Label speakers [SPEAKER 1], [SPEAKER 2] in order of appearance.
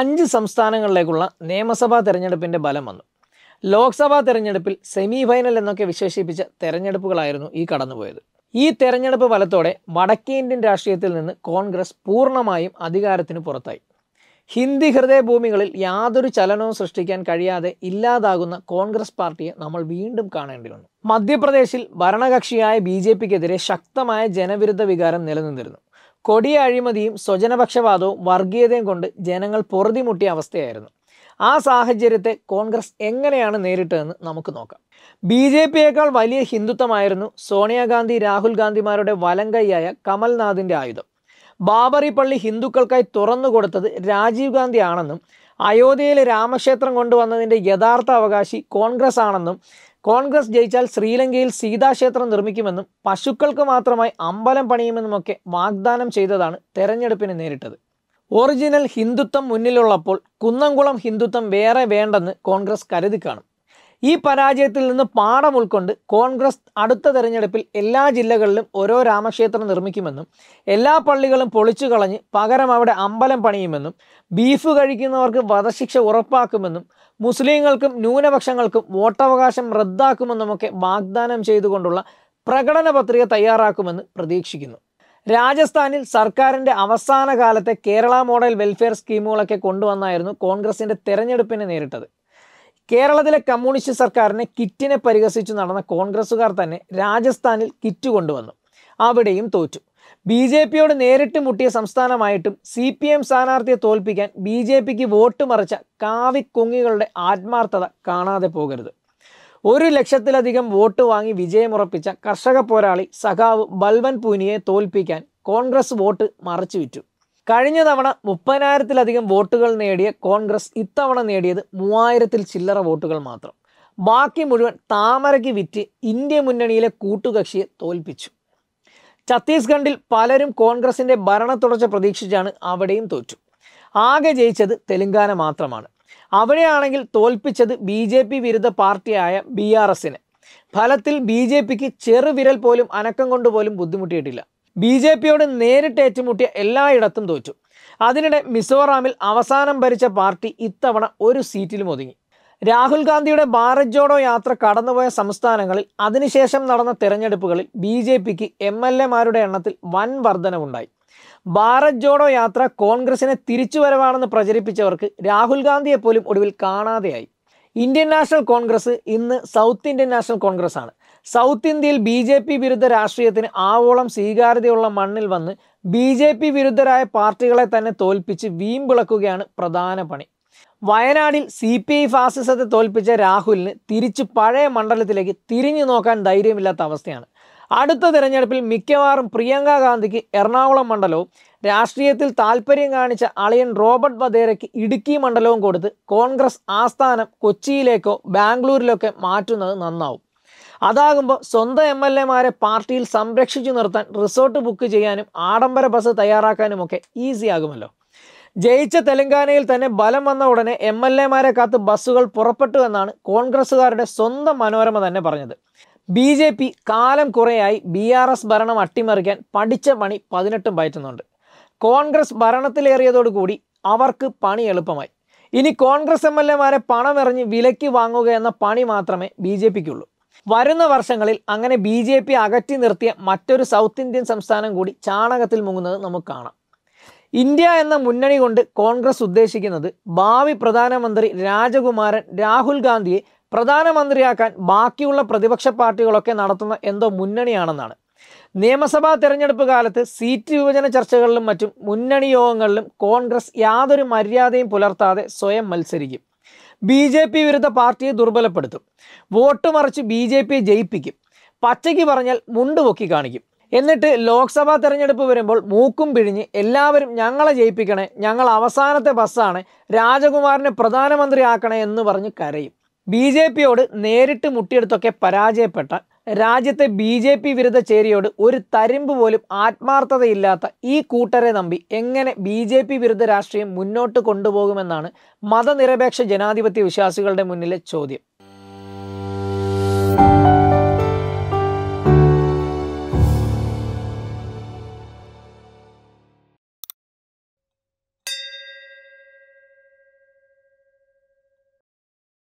[SPEAKER 1] അഞ്ച് സംസ്ഥാനങ്ങളിലേക്കുള്ള നിയമസഭാ തെരഞ്ഞെടുപ്പിൻ്റെ ബലം വന്നു ലോക്സഭാ തെരഞ്ഞെടുപ്പിൽ സെമി ഫൈനൽ എന്നൊക്കെ വിശേഷിപ്പിച്ച തെരഞ്ഞെടുപ്പുകളായിരുന്നു ഈ കടന്നുപോയത് ഈ തെരഞ്ഞെടുപ്പ് ഫലത്തോടെ വടക്കേ ഇന്ത്യൻ രാഷ്ട്രീയത്തിൽ നിന്ന് കോൺഗ്രസ് പൂർണ്ണമായും അധികാരത്തിന് പുറത്തായി ഹിന്ദി ഹൃദയഭൂമികളിൽ യാതൊരു ചലനവും സൃഷ്ടിക്കാൻ കഴിയാതെ ഇല്ലാതാകുന്ന കോൺഗ്രസ് പാർട്ടിയെ നമ്മൾ വീണ്ടും കാണേണ്ടി വന്നു മധ്യപ്രദേശിൽ ഭരണകക്ഷിയായ ബി ജെ പിക്കെതിരെ ശക്തമായ ജനവിരുദ്ധ വികാരം നിലനിന്നിരുന്നു കൊടിയ അഴിമതിയും സ്വജനപക്ഷപാതവും വർഗീയതയും കൊണ്ട് ജനങ്ങൾ പൊറുതിമുട്ടിയ അവസ്ഥയായിരുന്നു ആ സാഹചര്യത്തെ കോൺഗ്രസ് എങ്ങനെയാണ് നേരിട്ടതെന്ന് നമുക്ക് നോക്കാം ബി ജെ പിയേക്കാൾ വലിയ ഹിന്ദുത്വമായിരുന്നു സോണിയാഗാന്ധി രാഹുൽ ഗാന്ധിമാരുടെ വലങ്കൈയായ കമൽനാഥിൻ്റെ ആയുധം ബാബറി പള്ളി ഹിന്ദുക്കൾക്കായി തുറന്നു കൊടുത്തത് രാജീവ് ഗാന്ധി ആണെന്നും അയോധ്യയിൽ രാമക്ഷേത്രം കൊണ്ടുവന്നതിൻ്റെ യഥാർത്ഥ അവകാശി കോൺഗ്രസ് ആണെന്നും കോൺഗ്രസ് ജയിച്ചാൽ ശ്രീലങ്കയിൽ സീതാക്ഷേത്രം നിർമ്മിക്കുമെന്നും പശുക്കൾക്ക് മാത്രമായി അമ്പലം പണിയുമെന്നുമൊക്കെ വാഗ്ദാനം ചെയ്തതാണ് തെരഞ്ഞെടുപ്പിന് നേരിട്ടത് ഒറിജിനൽ ഹിന്ദുത്വം മുന്നിലുള്ളപ്പോൾ കുന്നംകുളം ഹിന്ദുത്വം വേറെ വേണ്ടെന്ന് കോൺഗ്രസ് കരുതി കാണും ഈ പരാജയത്തിൽ നിന്ന് പാഠം ഉൾക്കൊണ്ട് കോൺഗ്രസ് അടുത്ത തെരഞ്ഞെടുപ്പിൽ എല്ലാ ജില്ലകളിലും ഓരോ രാമക്ഷേത്രം നിർമ്മിക്കുമെന്നും എല്ലാ പള്ളികളും പൊളിച്ചു കളഞ്ഞ് പകരം അവിടെ അമ്പലം പണിയുമെന്നും ബീഫ് കഴിക്കുന്നവർക്ക് വധശിക്ഷ ഉറപ്പാക്കുമെന്നും മുസ്ലിങ്ങൾക്കും ന്യൂനപക്ഷങ്ങൾക്കും വോട്ടവകാശം റദ്ദാക്കുമെന്നുമൊക്കെ വാഗ്ദാനം ചെയ്തുകൊണ്ടുള്ള പ്രകടന പത്രിക തയ്യാറാക്കുമെന്ന് പ്രതീക്ഷിക്കുന്നു രാജസ്ഥാനിൽ സർക്കാരിൻ്റെ അവസാന കാലത്തെ കേരള മോഡൽ വെൽഫെയർ സ്കീമുകളൊക്കെ കൊണ്ടുവന്നായിരുന്നു കോൺഗ്രസിൻ്റെ തെരഞ്ഞെടുപ്പിനെ നേരിട്ടത് കേരളത്തിലെ കമ്മ്യൂണിസ്റ്റ് സർക്കാരിനെ കിറ്റിനെ പരിഹസിച്ചു നടന്ന കോൺഗ്രസ്സുകാർ തന്നെ രാജസ്ഥാനിൽ കിറ്റ് കൊണ്ടുവന്നു അവിടെയും തോറ്റു ബി ജെ പിയോട് നേരിട്ട് മുട്ടിയ സംസ്ഥാനമായിട്ടും സി പി എം സ്ഥാനാർത്ഥിയെ തോൽപ്പിക്കാൻ ബി ജെ പിക്ക് വോട്ട് മറിച്ച കാവിക്കുങ്ങികളുടെ ആത്മാർത്ഥത കാണാതെ പോകരുത് ഒരു ലക്ഷത്തിലധികം വോട്ട് വാങ്ങി വിജയമുറപ്പിച്ച കർഷക പോരാളി സഖാവ് ബൽവൻ പൂനിയെ തോൽപ്പിക്കാൻ കോൺഗ്രസ് വോട്ട് മറച്ചു വിറ്റു കഴിഞ്ഞ തവണ മുപ്പതിനായിരത്തിലധികം വോട്ടുകൾ നേടിയ കോൺഗ്രസ് ഇത്തവണ നേടിയത് മൂവായിരത്തിൽ ചില്ലറ വോട്ടുകൾ മാത്രം ബാക്കി മുഴുവൻ താമരയ്ക്ക് വിറ്റ് ഇന്ത്യ മുന്നണിയിലെ കൂട്ടുകക്ഷിയെ തോൽപ്പിച്ചു ഛത്തീസ്ഗഡിൽ പലരും കോൺഗ്രസിൻ്റെ തുടർച്ച പ്രതീക്ഷിച്ചാണ് അവിടെയും തോറ്റു ആകെ ജയിച്ചത് തെലങ്കാന മാത്രമാണ് അവിടെയാണെങ്കിൽ തോൽപ്പിച്ചത് ബി ജെ പി വിരുദ്ധ പാർട്ടിയായ ബി ആർ എസിന് ഫലത്തിൽ ബി ജെ പിക്ക് ചെറുവിരൽ പോലും അനക്കം കൊണ്ടുപോലും ബുദ്ധിമുട്ടിയിട്ടില്ല ബി ജെ പിയോട് നേരിട്ട് ഏറ്റുമുട്ടിയ എല്ലായിടത്തും തോറ്റു അതിനിടെ മിസോറാമിൽ അവസാനം ഭരിച്ച പാർട്ടി ഇത്തവണ ഒരു സീറ്റിലും ഒതുങ്ങി രാഹുൽ ഗാന്ധിയുടെ ഭാരത് ജോഡോ യാത്ര കടന്നുപോയ സംസ്ഥാനങ്ങളിൽ അതിനുശേഷം നടന്ന തെരഞ്ഞെടുപ്പുകളിൽ ബി ജെ പിക്ക് എം എൽ എമാരുടെ എണ്ണത്തിൽ വൻ വർധനവുണ്ടായി ഭാരത് ജോഡോ യാത്ര കോൺഗ്രസിനെ തിരിച്ചുവരവാണെന്ന് പ്രചരിപ്പിച്ചവർക്ക് രാഹുൽ ഗാന്ധിയെപ്പോലും ഒടുവിൽ കാണാതെയായി ഇന്ത്യൻ നാഷണൽ കോൺഗ്രസ് ഇന്ന് സൗത്ത് ഇന്ത്യൻ നാഷണൽ കോൺഗ്രസ് ആണ് സൗത്ത് ഇന്ത്യയിൽ ബി ജെ പി വിരുദ്ധ രാഷ്ട്രീയത്തിന് ആവോളം സ്വീകാര്യതയുള്ള മണ്ണിൽ വന്ന് ബി ജെ പി വിരുദ്ധരായ പാർട്ടികളെ തന്നെ തോൽപ്പിച്ച് വീമ്പിളക്കുകയാണ് പ്രധാന പണി വയനാടിൽ സി പി ഐ ഫാസിസത്തെ തോൽപ്പിച്ച രാഹുലിന് തിരിച്ച് പഴയ മണ്ഡലത്തിലേക്ക് തിരിഞ്ഞു നോക്കാൻ ധൈര്യമില്ലാത്ത അവസ്ഥയാണ് അടുത്ത തിരഞ്ഞെടുപ്പിൽ മിക്കവാറും പ്രിയങ്ക ഗാന്ധിക്ക് എറണാകുളം മണ്ഡലവും രാഷ്ട്രീയത്തിൽ താല്പര്യം കാണിച്ച അളിയൻ റോബർട്ട് വധേരയ്ക്ക് ഇടുക്കി മണ്ഡലവും കൊടുത്ത് കോൺഗ്രസ് ആസ്ഥാനം കൊച്ചിയിലേക്കോ ബാംഗ്ലൂരിലേക്കോ മാറ്റുന്നത് നന്നാവും അതാകുമ്പോൾ സ്വന്തം എം എൽ എമാരെ പാർട്ടിയിൽ സംരക്ഷിച്ചു നിർത്താൻ റിസോർട്ട് ബുക്ക് ചെയ്യാനും ആഡംബര ബസ് തയ്യാറാക്കാനുമൊക്കെ ഈസിയാകുമല്ലോ ജയിച്ച തെലങ്കാനയിൽ തന്നെ ബലം വന്ന ഉടനെ എം എൽ എമാരെ കാത്ത് ബസ്സുകൾ പുറപ്പെട്ടു എന്നാണ് കോൺഗ്രസ്സുകാരുടെ സ്വന്തം മനോരമ തന്നെ പറഞ്ഞത് ബി ജെ പി കാലം കുറേയായി ബി ആർ എസ് ഭരണം അട്ടിമറിക്കാൻ പഠിച്ച പണി പതിനെട്ടും പയറ്റുന്നുണ്ട് കോൺഗ്രസ് ഭരണത്തിലേറിയതോടുകൂടി അവർക്ക് പണി എളുപ്പമായി ഇനി കോൺഗ്രസ് എം എൽ എമാരെ പണമെറിഞ്ഞ് വിലയ്ക്ക് വാങ്ങുക എന്ന പണി മാത്രമേ ബി ജെ പിക്കുള്ളൂ വരുന്ന വർഷങ്ങളിൽ അങ്ങനെ ബി ജെ പി അകറ്റി നിർത്തിയ മറ്റൊരു സൗത്ത് ഇന്ത്യൻ സംസ്ഥാനം കൂടി ചാണകത്തിൽ മുങ്ങുന്നത് നമുക്ക് കാണാം ഇന്ത്യ എന്ന മുന്നണി കൊണ്ട് കോൺഗ്രസ് ഉദ്ദേശിക്കുന്നത് ഭാവി പ്രധാനമന്ത്രി രാജകുമാരൻ രാഹുൽ ഗാന്ധിയെ പ്രധാനമന്ത്രിയാക്കാൻ ബാക്കിയുള്ള പ്രതിപക്ഷ പാർട്ടികളൊക്കെ നടത്തുന്ന എന്തോ മുന്നണിയാണെന്നാണ് നിയമസഭാ തെരഞ്ഞെടുപ്പ് കാലത്ത് സീറ്റ് വിഭജന ചർച്ചകളിലും മറ്റും മുന്നണി യോഗങ്ങളിലും കോൺഗ്രസ് യാതൊരു മര്യാദയും പുലർത്താതെ സ്വയം മത്സരിക്കും ബി ജെ പി വിരുദ്ധ പാർട്ടിയെ ദുർബലപ്പെടുത്തും വോട്ട് മറിച്ച് ബി ജെ പിയെ ജയിപ്പിക്കും പച്ചയ്ക്ക് പറഞ്ഞാൽ മുണ്ട് പൊക്കി കാണിക്കും എന്നിട്ട് ലോക്സഭാ തെരഞ്ഞെടുപ്പ് വരുമ്പോൾ മൂക്കും പിഴിഞ്ഞ് എല്ലാവരും ഞങ്ങളെ ജയിപ്പിക്കണേ ഞങ്ങൾ അവസാനത്തെ ബസ്സാണ് രാജകുമാരനെ ആക്കണേ എന്ന് പറഞ്ഞ് കരയും ബി ജെ പിയോട് നേരിട്ട് മുട്ടിയെടുത്തൊക്കെ പരാജയപ്പെട്ട രാജ്യത്തെ ബി ജെ പി വിരുദ്ധ ചേരിയോട് ഒരു തരിമ്പ് പോലും ആത്മാർത്ഥതയില്ലാത്ത ഈ കൂട്ടരെ നമ്പി എങ്ങനെ ബി ജെ പി വിരുദ്ധ രാഷ്ട്രീയം മുന്നോട്ട് കൊണ്ടുപോകുമെന്നാണ് മതനിരപേക്ഷ ജനാധിപത്യ വിശ്വാസികളുടെ മുന്നിലെ ചോദ്യം